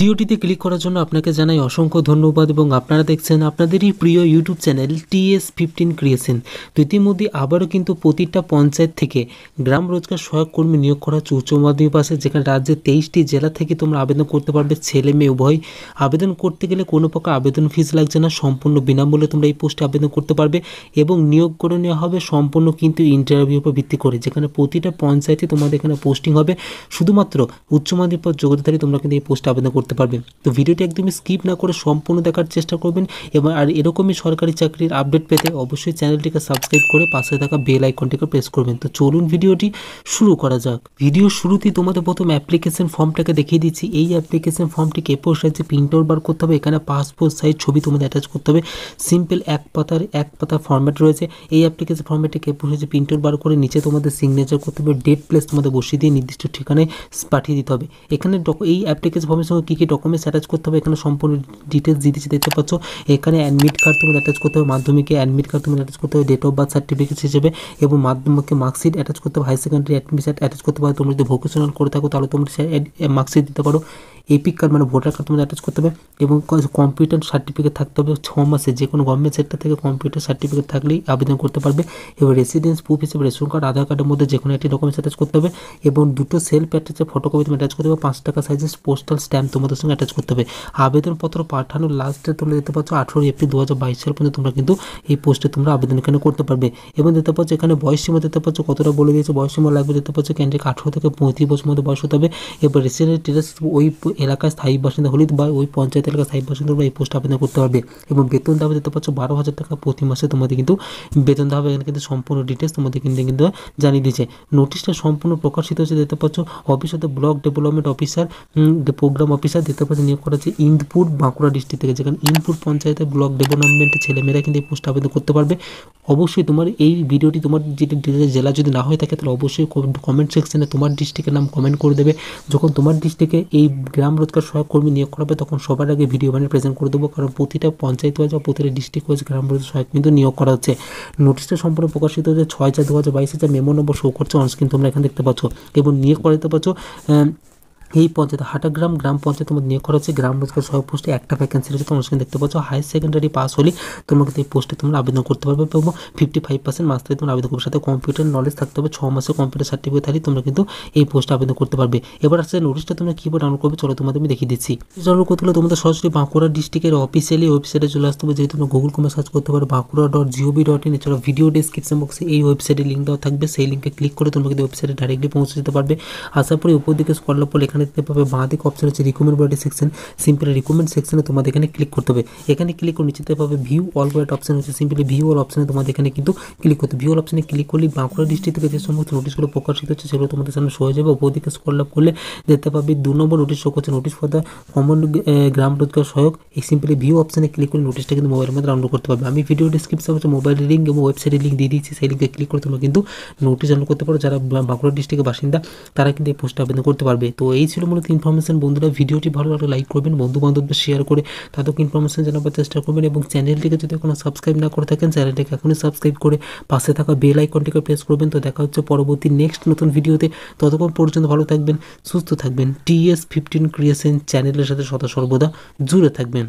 ভিডিওটিতে ক্লিক করার জন্য আপনাকে জানাই অসংখ্য ধন্যবাদ এবং আপনারা দেখছেন আপনাদেরই প্রিয় YouTube channel TS fifteen creation তো ইতিমধ্যে আবারও কিন্তু প্রতিটা পঞ্চায়েত থেকে গ্রাম রোজগার সহায়ক কর্মী নিয়োগ করা হচ্ছে উচ্চ মাধ্যমিক পাশে যেখানে রাজ্যের তেইশটি জেলা থেকে তোমরা আবেদন করতে পারবে ছেলে মেয়ে উভয় আবেদন করতে গেলে কোনো প্রকার আবেদন ফিস লাগছে না সম্পূর্ণ বিনামূল্যে তোমরা এই পোস্টে আবেদন করতে পারবে এবং নিয়োগ করে নেওয়া হবে সম্পূর্ণ কিন্তু ইন্টারভিউ উপর ভিত্তি করে যেখানে প্রতিটা পঞ্চায়েতে তোমাদের এখানে পোস্টিং হবে শুধুমাত্র উচ্চ মাধ্যমিক পর যোগ্যতাধারী তোমরা কিন্তু এই পোস্টে আবেদন করতে করতে পারবেন তো ভিডিওটি একদমই স্কিপ না করে সম্পূর্ণ দেখার চেষ্টা করবেন এবং আর এরকমই সরকারি চাকরির আপডেট পেতে অবশ্যই চ্যানেলটিকে সাবস্ক্রাইব করে পাশে থাকা বেল আইকনটিকে প্রেস করবেন তো চলুন ভিডিওটি শুরু করা যাক ভিডিও শুরুতেই তোমাদের প্রথম অ্যাপ্লিকেশন ফর্মটাকে দেখিয়ে দিচ্ছি এই অ্যাপ্লিকেশন ফর্মটিকে এপোর সাইজে প্রিন্ট আউট বার করতে হবে এখানে পাসপোর্ট সাইজ ছবি তোমাদের অ্যাটাচ করতে হবে সিম্পল এক পাতার এক পাতা ফর্ম্যাট রয়েছে এই অ্যাপ্লিকেশন ফর্ম্যাটটিকে এপোর সাইজে প্রিন্ট আউট বার করে নিচে তোমাদের সিগনেচার করতে হবে ডেট প্লেস তোমাদের বসিয়ে দিয়ে নির্দিষ্ট ঠিকানায় পাঠিয়ে দিতে হবে এখানে এই অ্যাপ্লিকেশন ফর্মের সঙ্গে কি কী ডকুমেন্টস অ্যাটাচ করতে হবে এখানে সম্পূর্ণ ডিটেলস দিতেছি দেখতে পাচ্ছ এখানে অ্যাডমিট কার্ড তুমি অ্যাটাচ করতে হবে মাধ্যমিকে অ্যাডমিট কার্ড তুমি অ্যাটাচ করতে হবে ডেট অফ বার্থ সার্টিফিকেট হিসেবে এবং মাধ্যমকে মার্কশিট অ্যাটাচ করতে হবে হাই সেকেন্ডারি অ্যাডমিশন অ্যাটাচ করতে পারো তোমরা যদি ভোকেশনাল করে থাকো তাহলে তোমরা মার্কশিট দিতে পারো এপিক কার্ড মানে ভোটার কার্ড তোমাদের অ্যাটাচ করতে হবে এবং কম্পিউটার সার্টিফিকেট থাকতে হবে ছ মাসে যে কোনো গভর্নমেন্ট সেক্টর থেকে কম্পিউটার সার্টিফিকেট থাকলেই আবেদন করতে পারবে এবং রেসিডেন্স প্রুফ হিসেবে রেশন কার্ড আধার কার্ডের মধ্যে যে কোনো একটি ডকুমেন্টস অ্যাটাচ করতে হবে এবং দুটো সেলফ অ্যাটাচের ফটোকপি তুমি অ্যাটাচ করতে হবে পাঁচ টাকা সাইজের পোস্টাল স্ট্যাম্প তোমার আমাদের সঙ্গে অ্যাটাচ করতে হবে আবেদনপত্র পাঠানোর লাস্ট ডেট তোমরা দেখতে পাচ্ছ আঠেরো এপ্রিল দু হাজার বাইশ সাল পর্যন্ত তোমরা কিন্তু এই পোস্টে তোমরা আবেদন এখানে করতে পারবে এবং দেখতে পাচ্ছ এখানে বয়সসীমা দেখতে পাচ্ছ কতটা বলে দিয়েছে বয়সসীমা লাগবে দেখতে পাচ্ছ ক্যান্ডিডেট আঠেরো থেকে পঁয়ত্রিশ বছর মধ্যে বয়স হতে হবে এবার রেসিডেন্ট স্টেটাস ওই এলাকায় স্থায়ী বাসিন্দা হলিত বা ওই পঞ্চায়েত এলাকায় স্থায়ী বাসিন্দা তোমরা এই পোস্ট আবেদন করতে পারবে এবং বেতন দেওয়া দেখতে পাচ্ছ বারো হাজার টাকা প্রতি মাসে তোমাদের কিন্তু বেতন দেওয়া এখানে কিন্তু সম্পূর্ণ ডিটেলস তোমাদের কিন্তু কিন্তু জানিয়ে দিয়েছে নোটিশটা সম্পূর্ণ প্রকাশিত হচ্ছে দেখতে পাচ্ছ office of the block development officer programme officer panchayat দেখতে পাচ্ছেন নিয়োগ করা হচ্ছে ইন্দপুর বাঁকুড়া ডিস্ট্রিক্ট থেকে যেখানে ইন্দপুর পঞ্চায়েতে ব্লক ডেভেলপমেন্টের ছেলেমেয়েরা কিন্তু এই পোস্ট আবেদন করতে পারবে অবশ্যই তোমার এই ভিডিওটি তোমার যেটা জেলা যদি না হয়ে থাকে তাহলে অবশ্যই কমেন্ট সেকশনে তোমার ডিস্ট্রিক্টের নাম কমেন্ট করে দেবে যখন তোমার ডিস্ট্রিক্টে এই গ্রাম রোজগার সহায়ক কর্মী নিয়োগ করা হবে তখন সবার আগে ভিডিও বানিয়ে প্রেজেন্ট করে দেবো কারণ প্রতিটা পঞ্চায়েত ওয়াইজ বা প্রতিটা ডিস্ট্রিক্ট ওয়াইজ গ্রাম রোজগার সহায়ক কিন্তু নিয়োগ করা হচ্ছে নোটিশটা সম্পূর্ণ প্রকাশিত হচ্ছে ছয় চার দু হাজার বাইশে যা মেমো নম্বর শো করছে অনস্ক্রিন তোমরা এখানে দেখতে পাচ্ছ এবং নিয়োগ করাতে পারছো এই পঞ্চায়েত হাটাগ্রাম গ্রাম পঞ্চায়েতের মধ্যে নিয়োগ করা হচ্ছে গ্রাম পঞ্চায়েত সহ পোস্টে একটা ভ্যাকেন্সি রয়েছে তোমরা সেখানে দেখতে পাচ্ছ হায়ার সেকেন্ডারি পাস হলে তোমাকে এই পোস্টে তোমরা আবেদন করতে পারবে এবং ফিফটি ফাইভ পার্সেন্ট মাস থেকে তোমার আবেদন করবে সাথে কম্পিউটার নলেজ থাকতে হবে ছ মাসের কম্পিউটার সার্টিফিকেট থাকলে তোমরা কিন্তু এই পোস্টে আবেদন করতে পারবে এবার আসছে নোটিশটা তোমরা কীভাবে ডাউনলোড করবে চলো তোমাদের আমি দেখিয়ে দিচ্ছি ডাউনলোড করতে হলে তোমাদের সরাসরি বাঁকুড়া ডিস্ট্রিক্টের অফিসিয়ালি ওয়েবসাইটে চলে আসতে হবে যেহেতু তোমরা গুগল কমে সার্চ করতে পারো Bankura dot GOV dot in এছাড়া ভিডিও ডিসক্রিপশন বক্সে এই ওয়েবসাইটে লিঙ্ক দেওয়া থাকবে সেই লিঙ্কে ক্লিক করে তোমরা কিন্তু ওয়েবসাইটে ডাইরেক্টলি পৌঁছে যেতে পারবে আসার পরে উপর দিকে স্কলার পর লেখা এখানে দেখতে পাবে বাঁ দিকে অপশন হচ্ছে recommend body section simply recommend সেকশনে তোমাদের এখানে ক্লিক করতে হবে এখানে ক্লিক করে নিচেতে পাবে ভিউ অল বয়েট অপশন হচ্ছে সিম্পলি ভিউ অল অপশনে তোমাদের এখানে কিন্তু ক্লিক করতে ভিউ অল অপশনে ক্লিক করলে বাঁকুড়া ডিস্ট্রিক্ট থেকে যে সমস্ত নোটিশগুলো প্রকাশিত হচ্ছে সেগুলো তোমাদের সামনে শো হয়ে যাবে উপদিকে স্কল আপ করলে দেখতে পাবে দু নম্বর নোটিশ শো করছে notice for the common Gram Rozgar Sahayak এই সিম্পলি ভিউ অপশনে ক্লিক করে নোটিশটা কিন্তু মোবাইলের মধ্যে ডাউনলোড করতে পারবে আমি ভিডিও ডিসক্রিপশন হচ্ছে মোবাইল লিঙ্ক এবং ওয়েবসাইটের লিঙ্ক দিয়ে দিয়েছি সেই লিঙ্কে ক্লিক করে তোমরা কিন্তু নোটিশ ডাউনলোড করতে পারো যারা বাঁকুড়া ডিস্ট্রিক্টের বাসিন্দা তারা কিন্তু এই পোস্টে আবেদন করতে পারবে তো এই এই ছিল মূলত ইনফরমেশন বন্ধুরা ভিডিওটি ভালো লাগলে লাইক করবেন বন্ধু বান্ধবদের শেয়ার করে তাদেরকে ইনফরমেশন জানাবার চেষ্টা করবেন এবং চ্যানেলটিকে যদি এখনও সাবস্ক্রাইব না করে থাকেন চ্যানেলটিকে এখনই সাবস্ক্রাইব করে পাশে থাকা বেল আইকনটিকে প্রেস করবেন তো দেখা হচ্ছে পরবর্তী নেক্সট নতুন ভিডিওতে ততক্ষণ পর্যন্ত ভালো থাকবেন সুস্থ থাকবেন টিএস ফিফটিন ক্রিয়েশন চ্যানেলের সাথে সদা সর্বদা জুড়ে থাকবেন